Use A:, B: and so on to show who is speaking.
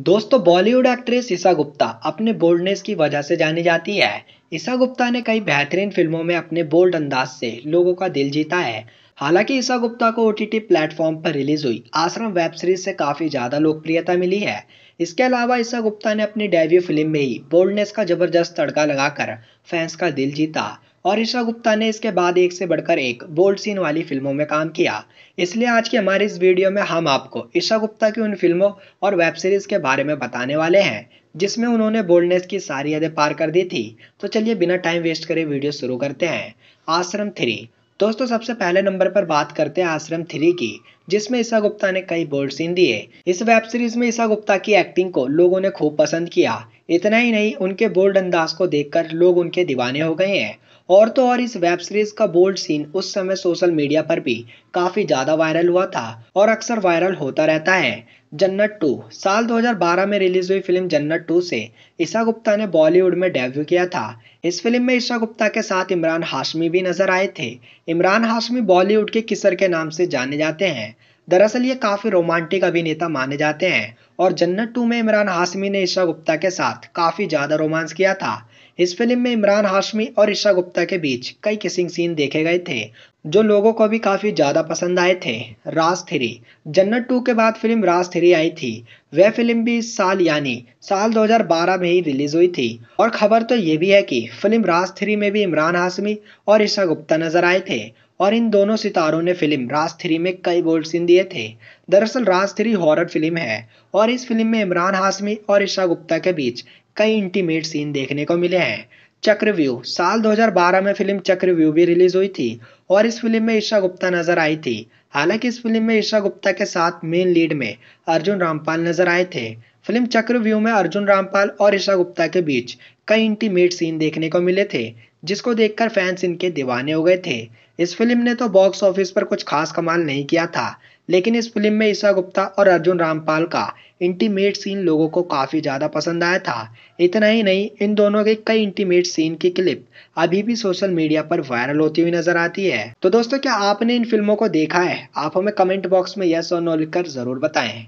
A: दोस्तों बॉलीवुड एक्ट्रेस ईशा गुप्ता अपने बोल्डनेस की वजह से जानी जाती है ईशा गुप्ता ने कई बेहतरीन फिल्मों में अपने बोल्ड अंदाज से लोगों का दिल जीता है हालांकि ईशा गुप्ता को ओ टी प्लेटफॉर्म पर रिलीज हुई आश्रम वेब सीरीज से काफी ज्यादा लोकप्रियता मिली है इसके अलावा ईशा गुप्ता ने अपनी डेब्यू फिल्म में ही बोल्डनेस का जबरदस्त तड़का लगाकर फैंस का दिल जीता और ईशा गुप्ता ने इसके बाद एक से बढ़कर एक बोल्ड सीन वाली फिल्मों में काम किया इसलिए आज के हमारे इस वीडियो में हम आपको ईशा गुप्ता की उन फिल्मों और वेब सीरीज के बारे में बताने वाले हैं जिसमें उन्होंने बोल्डनेस की सारी यादें पार कर दी थी तो चलिए बिना टाइम वेस्ट करे वीडियो शुरू करते हैं आश्रम थ्री दोस्तों सबसे पहले नंबर पर बात करते हैं आश्रम थ्री की जिसमें ईशा गुप्ता ने कई बोल्ड सीन दिए इस वेब सीरीज में ईशा गुप्ता की एक्टिंग को लोगों ने खूब पसंद किया इतना ही नहीं उनके बोल्ड अंदाज को देखकर लोग उनके दीवाने हो गए हैं और तो और इस वेब सीरीज का बोल्ड सीन उस समय सोशल मीडिया पर भी काफी ज्यादा वायरल हुआ था और अक्सर वायरल होता रहता है जन्नत टू साल 2012 में रिलीज हुई फिल्म जन्नत टू से ईशा गुप्ता ने बॉलीवुड में डेब्यू किया था इस फिल्म में ईशा गुप्ता के साथ इमरान हाशमी भी नजर आए थे इमरान हाशमी बॉलीवुड के किसर के नाम से जाने जाते हैं दरअसल ये काफी रोमांटिक अभिनेता माने जाते हैं और जन्नत टू में इमरान हाशमी ने ईशा गुप्ता के साथ काफी ज्यादा रोमांस किया था इस फिल्म में इमरान हाशमी और ईशा गुप्ता के बीच कई किसिंग सीन देखे गए थे जो लोगों को भी काफ़ी ज़्यादा पसंद आए थे राज थ्री जन्नत टू के बाद फिल्म राज थ्री आई थी वह फिल्म भी इस साल यानी साल 2012 में ही रिलीज हुई थी और खबर तो ये भी है कि फिल्म राज थ्री में भी इमरान हाशमी और ईशा गुप्ता नजर आए थे और इन दोनों सितारों ने फिल्म राज थ्री में कई बोल्ड सीन दिए थे दरअसल राज थ्री हॉरर फिल्म है और इस फिल्म में इमरान हाशमी और ईशा गुप्ता के बीच कई इंटीमेट सीन देखने को मिले हैं चक्रव्यूह साल 2012 में फिल्म चक्रव्यूह भी रिलीज हुई थी और इस फिल्म में ईशा गुप्ता नजर आई थी हालांकि इस फिल्म में ईशा गुप्ता के साथ मेन लीड में अर्जुन रामपाल नजर आए थे फिल्म चक्रव्यू में अर्जुन रामपाल और ईशा गुप्ता के बीच कई इंटीमेट सीन देखने को मिले थे जिसको देखकर फैंस इनके दीवाने हो गए थे इस फिल्म ने तो बॉक्स ऑफिस पर कुछ खास कमाल नहीं किया था लेकिन इस फिल्म में ईशा गुप्ता और अर्जुन रामपाल का इंटीमेट सीन लोगों को काफ़ी ज़्यादा पसंद आया था इतना ही नहीं इन दोनों के कई इंटीमेट सीन की क्लिप अभी भी सोशल मीडिया पर वायरल होती हुई नजर आती है तो दोस्तों क्या आपने इन फिल्मों को देखा है आप हमें कमेंट बॉक्स में यस और नो लिखकर जरूर बताएं